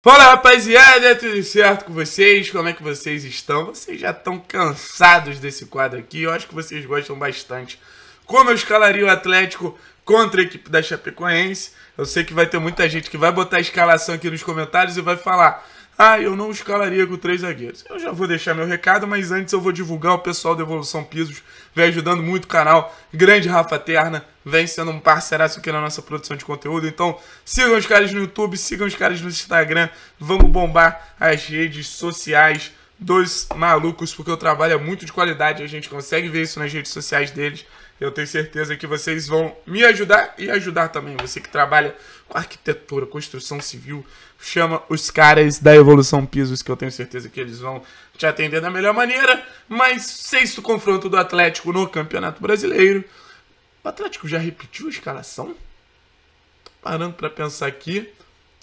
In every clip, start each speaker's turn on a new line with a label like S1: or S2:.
S1: Fala rapaziada, tudo certo com vocês? Como é que vocês estão? Vocês já estão cansados desse quadro aqui, eu acho que vocês gostam bastante. Como eu escalaria o Atlético contra a equipe da Chapecoense? Eu sei que vai ter muita gente que vai botar a escalação aqui nos comentários e vai falar ah, eu não escalaria com três zagueiros. Eu já vou deixar meu recado, mas antes eu vou divulgar o pessoal da Evolução Pisos, vem ajudando muito o canal. Grande Rafa Terna, vem sendo um parceiraço aqui na nossa produção de conteúdo. Então, sigam os caras no YouTube, sigam os caras no Instagram. Vamos bombar as redes sociais dos malucos, porque o trabalho é muito de qualidade, a gente consegue ver isso nas redes sociais deles. Eu tenho certeza que vocês vão me ajudar e ajudar também você que trabalha com arquitetura, construção civil. Chama os caras da Evolução Pisos que eu tenho certeza que eles vão te atender da melhor maneira. Mas sexto confronto do Atlético no Campeonato Brasileiro. O Atlético já repetiu a escalação? Parando para pensar aqui,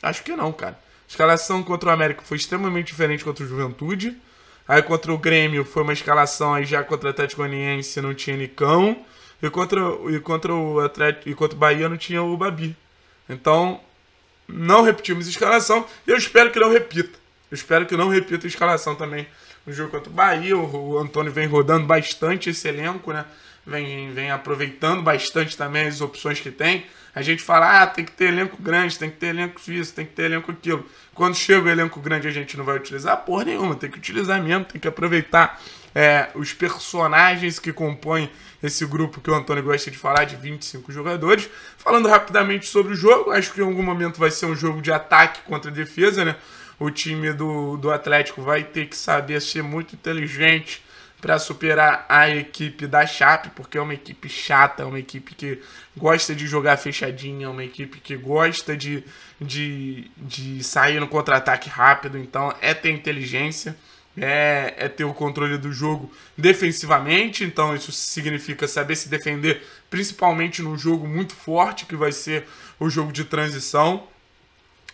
S1: acho que não, cara. A escalação contra o América foi extremamente diferente contra o Juventude. Aí contra o Grêmio foi uma escalação aí já contra o Atlético Goianiense, não tinha Nicão. E contra, e contra o Atlético, e contra o Bahia não tinha o Babi. Então, não repetimos escalação e eu espero que não repita. Eu espero que não repita a escalação também no jogo contra o Bahia. O Antônio vem rodando bastante esse elenco, né? Vem, vem aproveitando bastante também as opções que tem. A gente fala, ah, tem que ter elenco grande, tem que ter elenco isso, tem que ter elenco aquilo. Quando chega o elenco grande, a gente não vai utilizar porra nenhuma, tem que utilizar mesmo, tem que aproveitar é, os personagens que compõem esse grupo que o Antônio gosta de falar, de 25 jogadores. Falando rapidamente sobre o jogo, acho que em algum momento vai ser um jogo de ataque contra defesa, né? o time do, do Atlético vai ter que saber ser muito inteligente para superar a equipe da Chape, porque é uma equipe chata, é uma equipe que gosta de jogar fechadinha, é uma equipe que gosta de, de, de sair no contra-ataque rápido. Então, é ter inteligência, é, é ter o controle do jogo defensivamente. Então, isso significa saber se defender, principalmente num jogo muito forte que vai ser o jogo de transição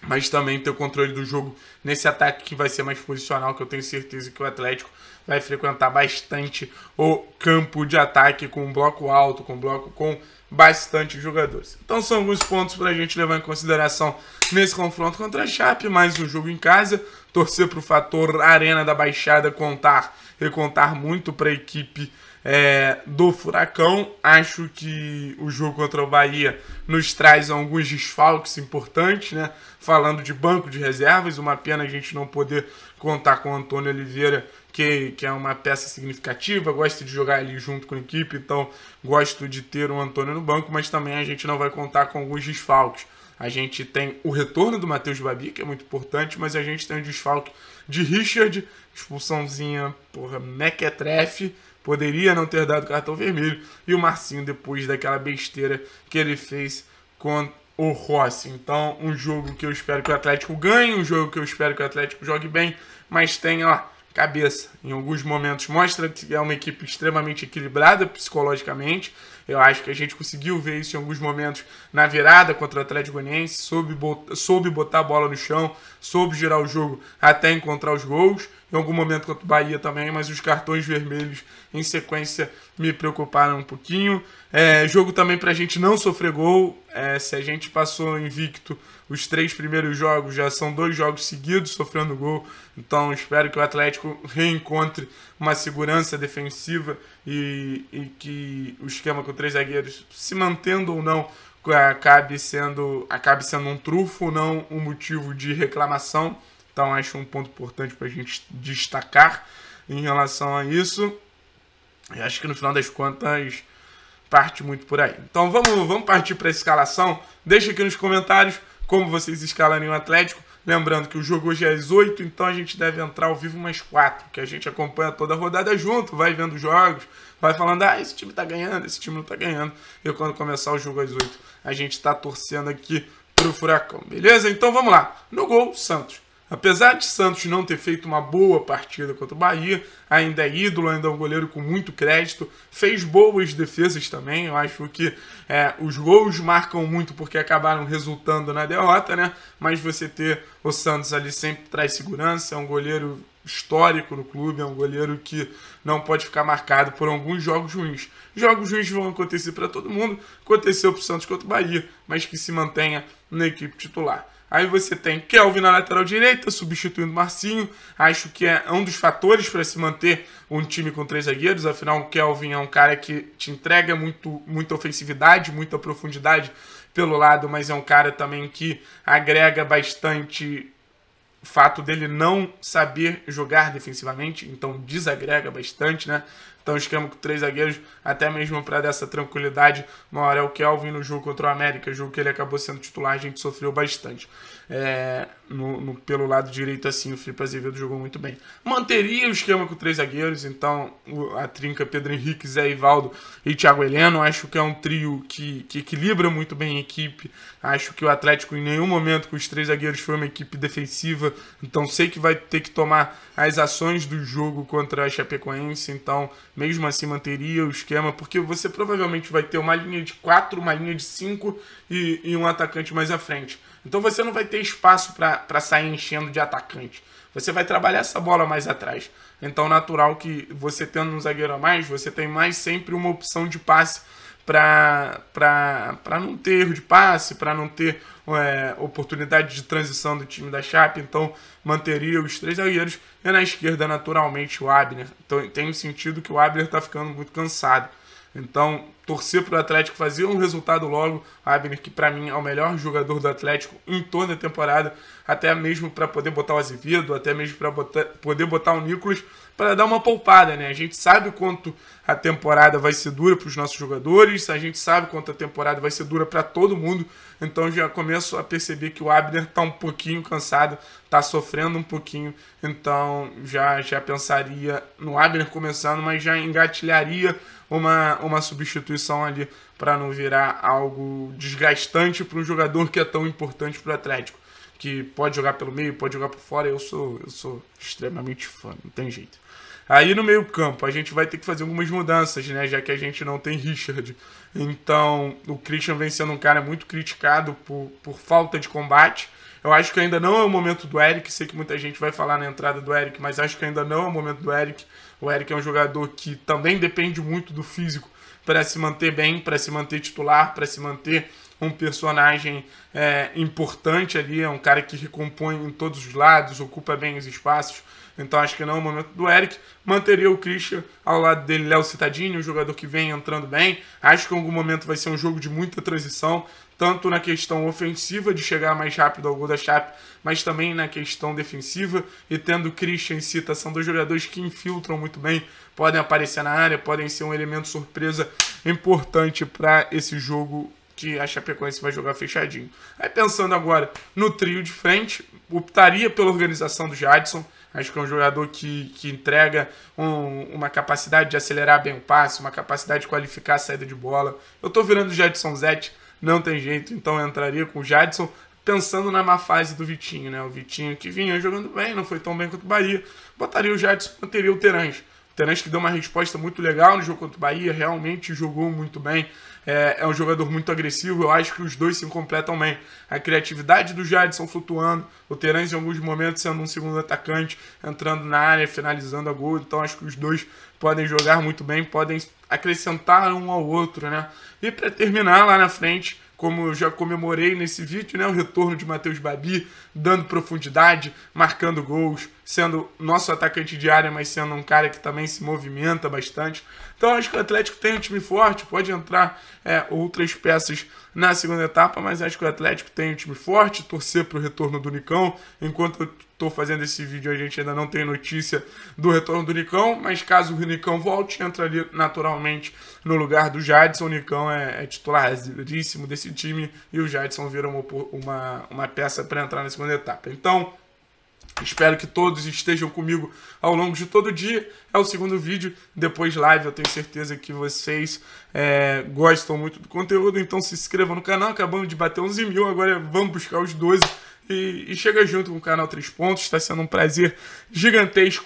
S1: mas também ter o controle do jogo nesse ataque que vai ser mais posicional, que eu tenho certeza que o Atlético vai frequentar bastante o campo de ataque com um bloco alto, com um bloco com bastante jogadores. Então são alguns pontos para a gente levar em consideração nesse confronto contra a Chape, mais um jogo em casa torcer para o fator Arena da Baixada contar, recontar muito para a equipe é, do Furacão. Acho que o jogo contra o Bahia nos traz alguns desfalques importantes, né? Falando de banco de reservas, uma pena a gente não poder contar com o Antônio Oliveira, que, que é uma peça significativa, gosto de jogar ali junto com a equipe, então gosto de ter o Antônio no banco, mas também a gente não vai contar com alguns desfalques. A gente tem o retorno do Matheus Babi, que é muito importante, mas a gente tem o desfalque de Richard, expulsãozinha, porra, mequetrefe, poderia não ter dado cartão vermelho, e o Marcinho depois daquela besteira que ele fez com o Rossi. Então, um jogo que eu espero que o Atlético ganhe, um jogo que eu espero que o Atlético jogue bem, mas tem, ó, cabeça. Em alguns momentos mostra que é uma equipe extremamente equilibrada psicologicamente, eu acho que a gente conseguiu ver isso em alguns momentos na virada contra o Atlético Goianiense, soube, soube botar a bola no chão, soube girar o jogo até encontrar os gols, em algum momento contra o Bahia também, mas os cartões vermelhos em sequência me preocuparam um pouquinho. É, jogo também para a gente não sofrer gol, é, se a gente passou invicto os três primeiros jogos, já são dois jogos seguidos sofrendo gol, então espero que o Atlético reencontre uma segurança defensiva e, e que o esquema que com três zagueiros, se mantendo ou não, é, acabe sendo, acabe sendo um trufo, não um motivo de reclamação. Então acho um ponto importante para a gente destacar em relação a isso. E acho que no final das contas parte muito por aí. Então vamos, vamos partir para a escalação. Deixa aqui nos comentários como vocês escalariam o Atlético. Lembrando que o jogo hoje é às 8, então a gente deve entrar ao vivo mais 4, que a gente acompanha toda a rodada junto, vai vendo os jogos, vai falando, ah, esse time tá ganhando, esse time não tá ganhando. E quando começar o jogo às 8, a gente tá torcendo aqui pro Furacão, beleza? Então vamos lá. No gol, Santos. Apesar de Santos não ter feito uma boa partida contra o Bahia, ainda é ídolo, ainda é um goleiro com muito crédito, fez boas defesas também. Eu acho que é, os gols marcam muito porque acabaram resultando na derrota, né? Mas você ter o Santos ali sempre traz segurança, é um goleiro histórico no clube, é um goleiro que não pode ficar marcado por alguns jogos ruins. Jogos ruins vão acontecer para todo mundo, aconteceu para o Santos contra o Bahia, mas que se mantenha na equipe titular. Aí você tem Kelvin na lateral direita, substituindo Marcinho. Acho que é um dos fatores para se manter um time com três zagueiros. Afinal, o Kelvin é um cara que te entrega muito, muita ofensividade, muita profundidade pelo lado, mas é um cara também que agrega bastante o fato dele não saber jogar defensivamente, então desagrega bastante, né? Então, esquema com três zagueiros, até mesmo para dessa tranquilidade. Uma hora é o Kelvin no jogo contra o América, jogo que ele acabou sendo titular, a gente sofreu bastante. É, no, no, pelo lado direito, assim, o Felipe Azevedo jogou muito bem. Manteria o esquema com três zagueiros, então a trinca Pedro Henrique, Zé Ivaldo e Thiago Heleno. Acho que é um trio que, que equilibra muito bem a equipe. Acho que o Atlético, em nenhum momento, com os três zagueiros, foi uma equipe defensiva. Então sei que vai ter que tomar as ações do jogo contra a Chapecoense. Então mesmo assim manteria o esquema, porque você provavelmente vai ter uma linha de 4, uma linha de 5 e, e um atacante mais à frente. Então você não vai ter espaço para sair enchendo de atacante. Você vai trabalhar essa bola mais atrás. Então, natural que você tendo um zagueiro a mais, você tem mais sempre uma opção de passe para não ter erro de passe, para não ter é, oportunidade de transição do time da Chape, então manteria os três zagueiros. E na esquerda, naturalmente, o Abner. Então, tem um sentido que o Abner está ficando muito cansado. Então, torcer para o Atlético fazer um resultado logo. Abner, que para mim é o melhor jogador do Atlético em toda a temporada, até mesmo para poder botar o Azevedo, até mesmo para poder botar o Nicolas, para dar uma poupada, né? A gente sabe quanto a temporada vai ser dura para os nossos jogadores, a gente sabe quanto a temporada vai ser dura para todo mundo, então já começo a perceber que o Abner está um pouquinho cansado, está sofrendo um pouquinho, então já, já pensaria no Abner começando, mas já engatilharia uma, uma substituição substituição ali para não virar algo desgastante para um jogador que é tão importante para o Atlético, que pode jogar pelo meio, pode jogar por fora. Eu sou, eu sou extremamente fã, não tem jeito. Aí no meio-campo, a gente vai ter que fazer algumas mudanças, né? Já que a gente não tem Richard. Então, o Christian vem sendo um cara muito criticado por, por falta de combate. Eu acho que ainda não é o momento do Eric. Sei que muita gente vai falar na entrada do Eric, mas acho que ainda não é o momento do Eric. O Eric é um jogador que também depende muito do físico para se manter bem, para se manter titular, para se manter um personagem é, importante ali, é um cara que recompõe em todos os lados, ocupa bem os espaços. Então acho que não é o momento do Eric. Manteria o Christian ao lado dele, Léo Citadini, um jogador que vem entrando bem. Acho que em algum momento vai ser um jogo de muita transição tanto na questão ofensiva de chegar mais rápido ao gol da Chape, mas também na questão defensiva e tendo Christian e Cita são dois jogadores que infiltram muito bem, podem aparecer na área, podem ser um elemento surpresa importante para esse jogo que a Chapecoense vai jogar fechadinho. Aí pensando agora no trio de frente, optaria pela organização do Jadson. Acho que é um jogador que, que entrega um, uma capacidade de acelerar bem o passe, uma capacidade de qualificar a saída de bola. Eu estou virando o Jadson Zete não tem jeito, então entraria com o Jadson, pensando na má fase do Vitinho, né? O Vitinho que vinha jogando bem, não foi tão bem quanto o Bahia, botaria o Jadson, manteria o Terãs. O Terãs que deu uma resposta muito legal no jogo contra o Bahia, realmente jogou muito bem. É, é, um jogador muito agressivo, eu acho que os dois se completam bem. A criatividade do Jadson flutuando, o Terãs em alguns momentos sendo um segundo atacante, entrando na área, finalizando a gol, então acho que os dois podem jogar muito bem, podem acrescentar um ao outro, né? E para terminar lá na frente, como eu já comemorei nesse vídeo, né, o retorno de Matheus Babi, dando profundidade, marcando gols, sendo nosso atacante de área, mas sendo um cara que também se movimenta bastante. Então acho que o Atlético tem um time forte, pode entrar é, outras peças na segunda etapa, mas acho que o Atlético tem um time forte, torcer para o retorno do Nicão. Enquanto eu estou fazendo esse vídeo, a gente ainda não tem notícia do retorno do Nicão, mas caso o Nicão volte, entra ali naturalmente no lugar do Jadson. O Nicão é, é titularíssimo desse time e o Jadson vira uma, uma, uma peça para entrar na segunda etapa. Então, Espero que todos estejam comigo ao longo de todo o dia. É o segundo vídeo, depois live. Eu tenho certeza que vocês é, gostam muito do conteúdo, então se inscrevam no canal. Acabamos de bater 11 mil, agora vamos buscar os 12 e, e chega junto com o canal Três Pontos. Está sendo um prazer gigantesco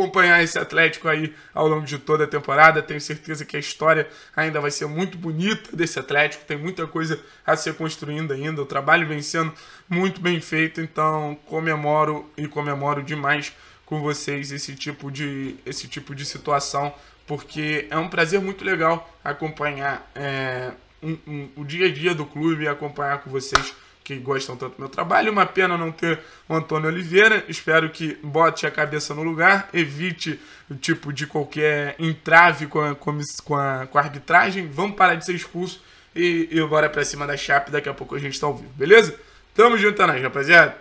S1: acompanhar esse Atlético aí ao longo de toda a temporada. Tenho certeza que a história ainda vai ser muito bonita desse Atlético, tem muita coisa a ser construindo ainda. O trabalho vem sendo muito bem feito, então comemoro e comemoro demais com vocês esse tipo de, esse tipo de situação, porque é um prazer muito legal acompanhar é, um, um, o dia a dia do clube e acompanhar com vocês que gostam tanto do meu trabalho. Uma pena não ter o Antônio Oliveira. Espero que bote a cabeça no lugar, evite o tipo de qualquer entrave com a, com a, com a arbitragem. Vamos parar de ser expulso e, e bora pra cima da chapa. Daqui a pouco a gente tá ao vivo, beleza? Tamo junto, é nóis, rapaziada.